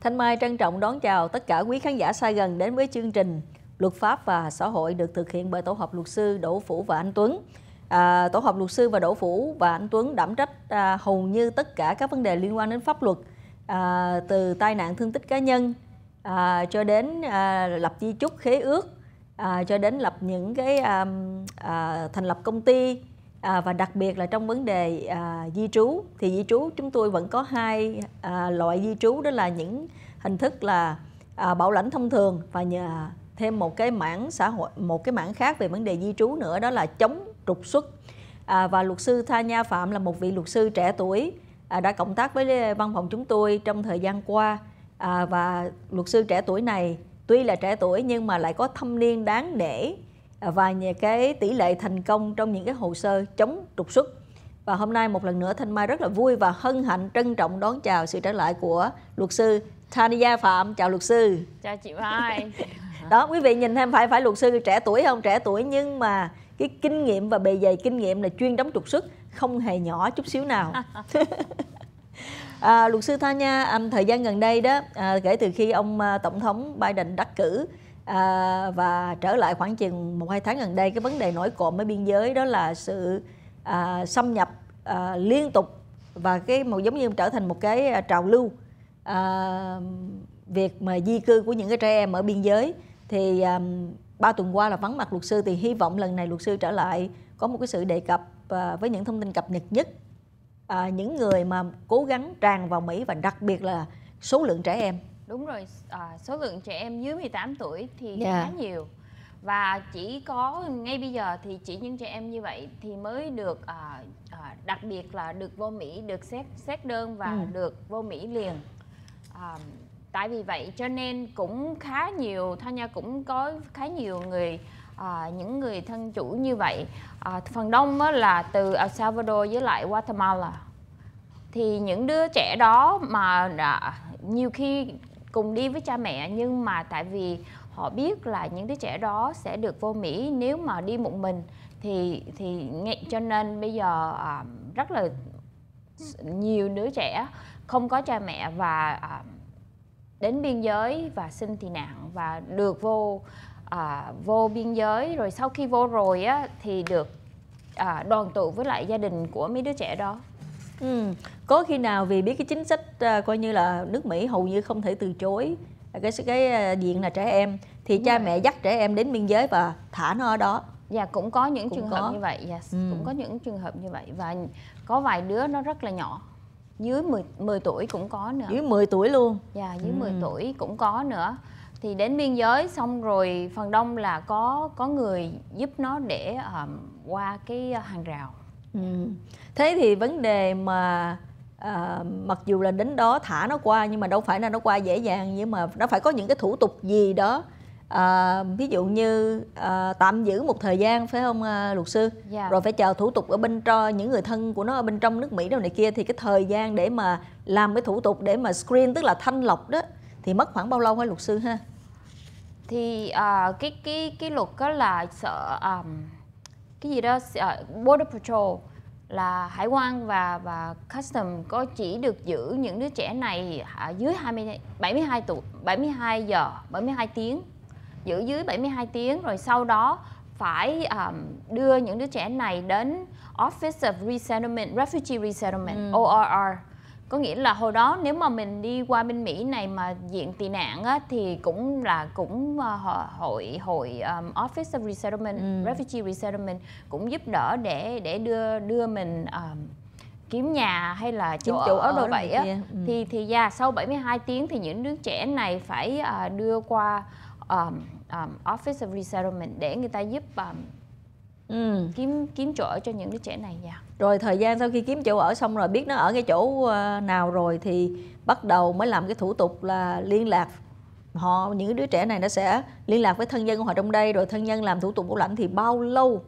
Thanh Mai trân trọng đón chào tất cả quý khán giả xa gần đến với chương trình Luật pháp và xã hội được thực hiện bởi tổ hợp luật sư Đỗ Phủ và Anh Tuấn. À, tổ hợp luật sư và Đỗ Phủ và Anh Tuấn đảm trách à, hầu như tất cả các vấn đề liên quan đến pháp luật à, từ tai nạn thương tích cá nhân à, cho đến à, lập di chúc khế ước à, cho đến lập những cái à, à, thành lập công ty à, và đặc biệt là trong vấn đề à, di trú thì di trú chúng tôi vẫn có hai à, loại di trú đó là những hình thức là à, bảo lãnh thông thường và nhờ thêm một cái mảng xã hội một cái mảng khác về vấn đề di trú nữa đó là chống trục xuất à, và luật sư Tha Nha Phạm là một vị luật sư trẻ tuổi à, đã cộng tác với à, văn phòng chúng tôi trong thời gian qua à, và luật sư trẻ tuổi này tuy là trẻ tuổi nhưng mà lại có thâm niên đáng nể À, và cái tỷ lệ thành công trong những cái hồ sơ chống trục xuất và hôm nay một lần nữa Thanh Mai rất là vui và hân hạnh trân trọng đón chào sự trở lại của luật sư Thania Phạm. Chào luật sư. Chào chị Mai. Đó quý vị nhìn thêm phải phải luật sư trẻ tuổi không? Trẻ tuổi nhưng mà cái kinh nghiệm và bề dày kinh nghiệm là chuyên đóng trục xuất không hề nhỏ chút xíu nào. à, luật sư Thania, à, thời gian gần đây đó, à, kể từ khi ông à, Tổng thống Biden đắc cử à, và trở lại khoảng chừng một hai tháng gần đây cái vấn đề nổi cộm ở biên giới đó là sự à, xâm nhập à, liên tục và cái một giống như trở thành một cái à, trào lưu à, việc mà di cư của những cái trẻ em ở biên giới thì à, ba tuần qua là vắng mặt luật sư thì hy vọng lần này luật sư trở lại có một cái sự đề cập à, với những thông tin cập nhật nhất à, những người mà cố gắng tràn vào Mỹ và đặc biệt là số lượng trẻ em Đúng rồi, à, số lượng trẻ em dưới 18 tuổi thì yeah. khá dạ. nhiều và chỉ có ngay bây giờ thì chỉ những trẻ em như vậy thì mới được à, à, đặc biệt là được vô Mỹ được xét xét đơn và ừ. được vô Mỹ liền. À, tại vì vậy cho nên cũng khá nhiều Thanh Nha cũng có khá nhiều người à, những người thân chủ như vậy à, phần đông là từ El Salvador với lại Guatemala thì những đứa trẻ đó mà đã, nhiều khi cùng đi với cha mẹ nhưng mà tại vì họ biết là những đứa trẻ đó sẽ được vô Mỹ nếu mà đi một mình thì thì cho nên bây giờ à, rất là nhiều đứa trẻ không có cha mẹ và à, đến biên giới và xin tị nạn và được vô à, vô biên giới rồi sau khi vô rồi á thì được à, đoàn tụ với lại gia đình của mấy đứa trẻ đó Ừ. Có khi nào vì biết cái chính sách à, coi như là nước Mỹ hầu như không thể từ chối cái cái diện à, là trẻ em thì cha rồi. mẹ dắt trẻ em đến biên giới và thả nó ở đó. Dạ cũng có những cũng trường có. hợp như vậy, yes, ừ. cũng có những trường hợp như vậy và có vài đứa nó rất là nhỏ. Dưới 10 10 tuổi cũng có nữa. Dưới 10 tuổi luôn. Dạ dưới ừ. 10 tuổi cũng có nữa. Thì đến biên giới xong rồi phần đông là có có người giúp nó để um, qua cái à, hàng rào Ừ. thế thì vấn đề mà à, mặc dù là đến đó thả nó qua nhưng mà đâu phải là nó qua dễ dàng nhưng mà nó phải có những cái thủ tục gì đó à, ví dụ như à, tạm giữ một thời gian phải không à, luật sư yeah. Dạ. rồi phải chờ thủ tục ở bên cho những người thân của nó ở bên trong nước mỹ đâu này kia thì cái thời gian để mà làm cái thủ tục để mà screen tức là thanh lọc đó thì mất khoảng bao lâu hả luật sư ha thì uh, cái cái cái luật đó là sợ um, cái gì đó ờ, border patrol là hải quan và và custom có chỉ được giữ những đứa trẻ này ở dưới 20 72 tuổi 72 giờ 72 tiếng giữ dưới 72 tiếng rồi sau đó phải um, đưa những đứa trẻ này đến Office of Resettlement Refugee Resettlement ừ. ORR có nghĩa là hồi đó nếu mà mình đi qua bên Mỹ này mà diện tị nạn á, thì cũng là cũng uh, hội hội um, Office of Resettlement, ừ. Refugee Resettlement cũng giúp đỡ để để đưa đưa mình um, kiếm nhà hay là chỗ, chỗ ở đồ vậy á ừ. thì thì ra yeah, sau 72 tiếng thì những đứa trẻ này phải uh, đưa qua um, um, Office of Resettlement để người ta giúp um, ừ. kiếm kiếm chỗ ở cho những đứa trẻ này dạ rồi thời gian sau khi kiếm chỗ ở xong rồi biết nó ở cái chỗ ờ, nào rồi thì bắt đầu mới làm cái thủ tục là liên lạc họ những đứa trẻ này nó sẽ liên lạc với thân nhân của họ trong đây rồi thân nhân làm thủ tục bảo lãnh thì bao lâu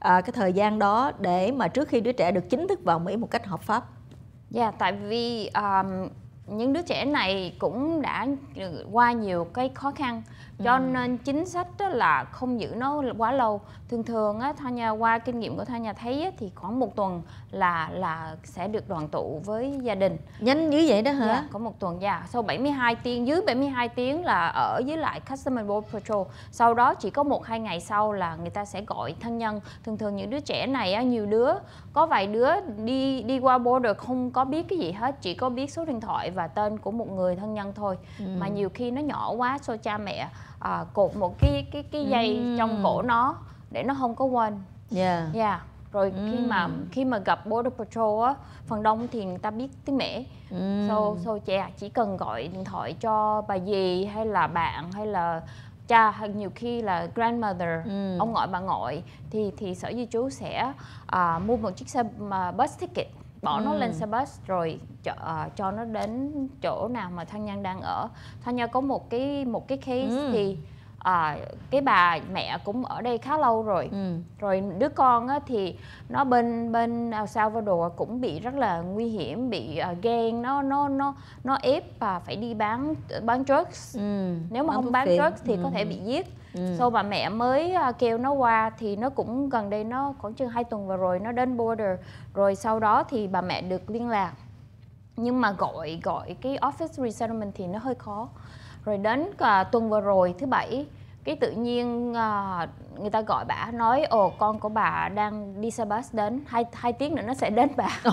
à, cái thời gian đó để mà trước khi đứa trẻ được chính thức vào Mỹ một cách hợp pháp? Dạ, yeah, tại vì um, những đứa trẻ này cũng đã qua nhiều cái khó khăn cho ừ. nên chính sách đó là không giữ nó quá lâu thường thường á tha nhà qua kinh nghiệm của tha nhà thấy á, thì khoảng một tuần là là sẽ được đoàn tụ với gia đình nhanh như vậy đó hả yeah, dạ, có một tuần dạ sau 72 tiếng dưới 72 tiếng là ở với lại customer border patrol sau đó chỉ có một hai ngày sau là người ta sẽ gọi thân nhân thường thường những đứa trẻ này á, nhiều đứa có vài đứa đi đi qua border không có biết cái gì hết chỉ có biết số điện thoại và tên của một người thân nhân thôi ừ. mà nhiều khi nó nhỏ quá so cha mẹ à, cột một cái cái cái dây ừ. trong cổ nó để nó không có quên yeah. Dạ. Yeah. Dạ. rồi ừ. khi mà khi mà gặp border patrol á phần đông thì người ta biết tiếng mẹ ừ. so so cha chỉ cần gọi điện thoại cho bà dì hay là bạn hay là cha hay nhiều khi là grandmother ừ. ông ngoại bà ngoại thì thì sở di trú sẽ à, mua một chiếc xe mà bus ticket bỏ ừ. nó lên ừ. xe bus rồi cho, uh, à, cho nó đến chỗ nào mà thân nhân đang ở thân nhân có một cái một cái case ừ. thì à, cái bà mẹ cũng ở đây khá lâu rồi ừ. rồi đứa con á, thì nó bên bên El Salvador cũng bị rất là nguy hiểm bị uh, ghen nó nó nó nó ép và phải đi bán bán drugs ừ. nếu mà bán không bán drugs thì ừ. có thể bị giết Ừ. sau bà mẹ mới à, kêu nó qua thì nó cũng gần đây nó khoảng chừng hai tuần vừa rồi nó đến border rồi sau đó thì bà mẹ được liên lạc nhưng mà gọi gọi cái office resettlement thì nó hơi khó rồi đến cả à, tuần vừa rồi thứ bảy cái tự nhiên uh, người ta gọi bà nói ồ con của bà đang đi xe bus đến hai hai tiếng nữa nó sẽ đến bà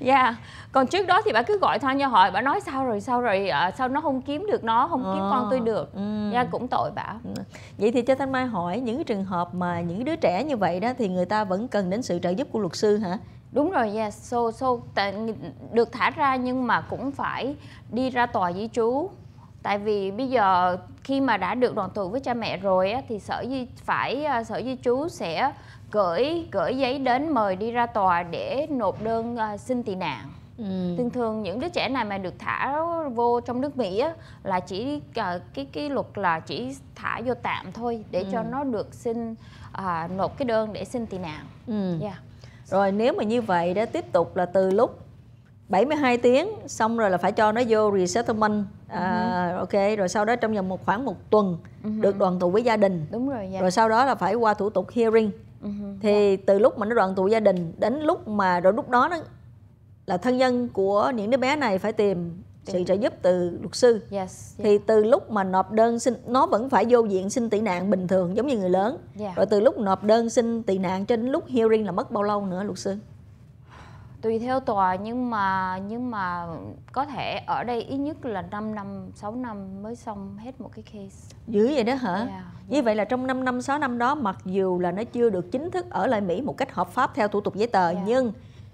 dạ yeah. còn trước đó thì bà cứ gọi thoa cho hỏi bà nói sao rồi sao rồi à, sao nó không kiếm được nó không à, kiếm con ờ, tôi được ừ. dạ yeah, cũng tội bà ừ. vậy thì cho thanh mai hỏi những trường hợp mà những đứa trẻ như vậy đó thì người ta vẫn cần đến sự trợ giúp của luật sư hả đúng rồi yes dạ. yeah. so so được thả ra nhưng mà cũng phải đi ra tòa di chú tại vì bây giờ khi mà đã được đoàn tụ với cha mẹ rồi á, thì sở di phải à, sở di chú sẽ gửi gửi giấy đến mời đi ra tòa để nộp đơn à, xin tị nạn Ừ. thường thường những đứa trẻ này mà được thả vô trong nước Mỹ á, là chỉ à, cái cái luật là chỉ thả vô tạm thôi để ừ. cho nó được xin uh, nộp cái đơn để xin tị nạn. Ừ. Yeah. Dạ. Rồi nếu mà như vậy đó tiếp tục là từ lúc 72 tiếng xong rồi là phải cho nó vô resettlement uh-huh. ok rồi sau đó trong vòng một khoảng một tuần uh-huh. được đoàn tụ với gia đình đúng rồi dạ. rồi sau đó là phải qua thủ tục hearing uh-huh. thì yeah. Dạ. từ lúc mà nó đoàn tụ gia đình đến lúc mà rồi lúc đó nó là thân nhân của những đứa bé này phải tìm sự trợ giúp từ luật sư yes, yeah. Dạ. thì từ lúc mà nộp đơn xin nó vẫn phải vô diện xin tị nạn bình thường giống như người lớn yeah. Dạ. rồi từ lúc nộp đơn xin tị nạn cho đến lúc hearing là mất bao lâu nữa luật sư tùy theo tòa nhưng mà nhưng mà có thể ở đây ít nhất là 5 năm 6 năm mới xong hết một cái case dữ vậy đó hả yeah. Dạ, dạ. như vậy là trong 5 năm 6 năm đó mặc dù là nó chưa được chính thức ở lại Mỹ một cách hợp pháp theo thủ tục giấy tờ yeah. Dạ. nhưng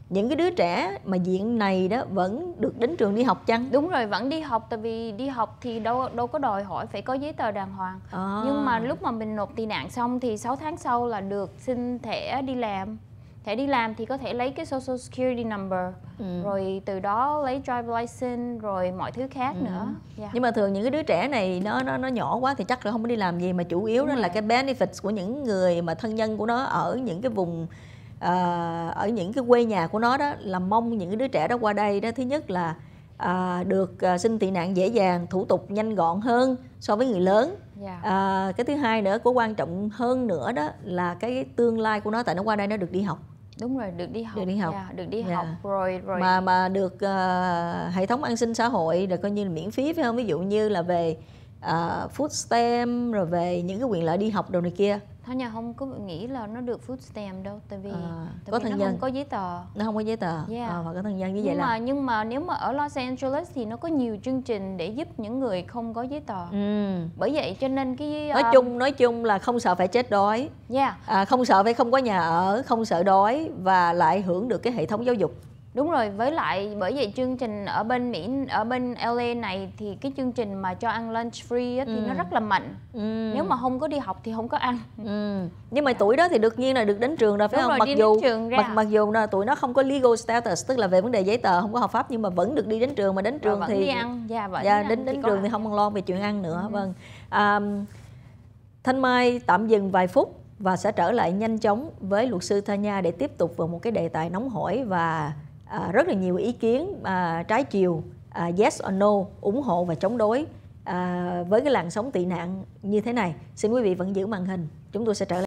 những cái đứa trẻ mà diện này đó vẫn được đến trường đi học chăng đúng rồi vẫn đi học tại vì đi học thì đâu đâu có đòi hỏi phải có giấy tờ đàng hoàng à. nhưng mà lúc mà mình nộp tị nạn xong thì 6 tháng sau là được xin thẻ đi làm thẻ đi làm thì có thể lấy cái social security number ừ. rồi từ đó lấy driver license rồi mọi thứ khác ừ. nữa yeah. Dạ. nhưng mà thường những cái đứa trẻ này nó nó nó nhỏ quá thì chắc là không có đi làm gì mà chủ yếu Đúng đó rồi. là cái benefits của những người mà thân nhân của nó ở những cái vùng uh, ở những cái quê nhà của nó đó là mong những cái đứa trẻ đó qua đây đó thứ nhất là à, được à, xin tị nạn dễ dàng thủ tục nhanh gọn hơn so với người lớn yeah. Dạ. à, cái thứ hai nữa của quan trọng hơn nữa đó là cái tương lai của nó tại nó qua đây nó được đi học đúng rồi được đi học được đi học yeah, được đi yeah. Dạ. học rồi rồi mà mà được uh, hệ thống an sinh xã hội rồi coi như là miễn phí phải không ví dụ như là về uh, food stamp rồi về những cái quyền lợi đi học đồ này kia thôi nhà không có nghĩ là nó được food stamp đâu tại vì, à, tại có vì thân nó dân. không có giấy tờ nó không có giấy tờ yeah. Ờ, à, và có thân nhân như nhưng vậy mà, là nhưng mà nếu mà ở Los Angeles thì nó có nhiều chương trình để giúp những người không có giấy tờ ừ. bởi vậy cho nên cái nói um, chung nói chung là không sợ phải chết đói yeah. à, không sợ phải không có nhà ở không sợ đói và lại hưởng được cái hệ thống giáo dục Đúng rồi, với lại bởi vậy chương trình ở bên Mỹ ở bên LA này thì cái chương trình mà cho ăn lunch free á, thì ừ. nó rất là mạnh. Ừ. Nếu mà không có đi học thì không có ăn. Ừ. Nhưng mà tuổi đó thì đương nhiên là được đến trường rồi phải Đúng không? Rồi, mặc dù trường ra. mặc mặc dù là tuổi nó không có legal status tức là về vấn đề giấy tờ không có hợp pháp nhưng mà vẫn được đi đến trường mà đến trường rồi, thì đi ăn. Dạ, vẫn dạ, đến đến, trường ăn. thì không còn lo về chuyện ăn nữa. Ừ. Vâng. À, Thanh Mai tạm dừng vài phút và sẽ trở lại nhanh chóng với luật sư Tha Nha để tiếp tục vào một cái đề tài nóng hổi và à, rất là nhiều ý kiến à, trái chiều à, yes or no ủng hộ và chống đối à, với cái làn sóng tị nạn như thế này xin quý vị vẫn giữ màn hình chúng tôi sẽ trở lại